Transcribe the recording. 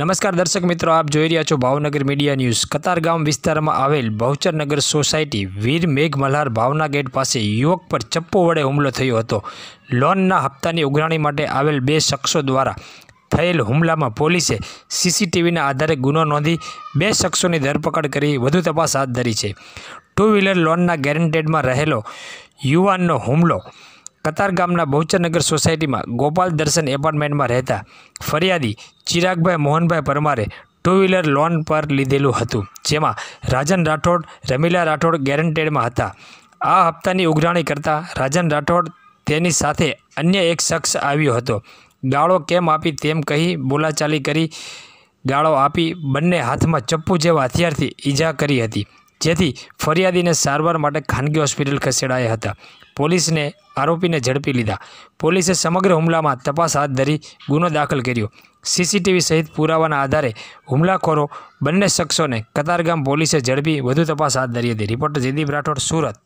નમસ્કાર દર્શક મિત્રો આપ જોઈ રહ્યા છો ભાવનગર મીડિયા ન્યૂઝ કતારગામ વિસ્તારમાં આવેલ બહુચરનગર સોસાયટી વીર મેઘ મલ્હાર ભાવના ગેટ પાસે યુવક પર ચપ્પો વડે હુમલો થયો હતો લોનના હપ્તાની ઉઘરાણી માટે આવેલ બે શખ્સો દ્વારા થયેલ હુમલામાં પોલીસે સીસીટીવીના આધારે ગુનો નોંધી બે શખ્સોની ધરપકડ કરી વધુ તપાસ હાથ ધરી છે ટુ વ્હીલર લોનના ગેરંટેડમાં રહેલો યુવાનનો હુમલો કતાર ગામના બહુચરનગર સોસાયટીમાં ગોપાલ દર્શન એપાર્ટમેન્ટમાં રહેતા ફરિયાદી ચિરાગભાઈ મોહનભાઈ પરમારે ટુ વ્હીલર લોન પર લીધેલું હતું જેમાં રાજન રાઠોડ રમીલા રાઠોડ ગેરંટેડમાં હતા આ હપ્તાની ઉઘરાણી કરતાં રાજન રાઠોડ તેની સાથે અન્ય એક શખ્સ આવ્યો હતો ગાળો કેમ આપી તેમ કહી બોલાચાલી કરી ગાળો આપી બંને હાથમાં ચપ્પુ જેવા હથિયારથી ઈજા કરી હતી જેથી ફરિયાદીને સારવાર માટે ખાનગી હોસ્પિટલ ખસેડાયા હતા પોલીસને આરોપીને ઝડપી લીધા પોલીસે સમગ્ર હુમલામાં તપાસ હાથ ધરી ગુનો દાખલ કર્યો સીસીટીવી સહિત પુરાવાના આધારે હુમલાખોરો બંને શખ્સોને કતારગામ પોલીસે ઝડપી વધુ તપાસ હાથ ધરી હતી રિપોર્ટર જયદીપ રાઠોડ સુરત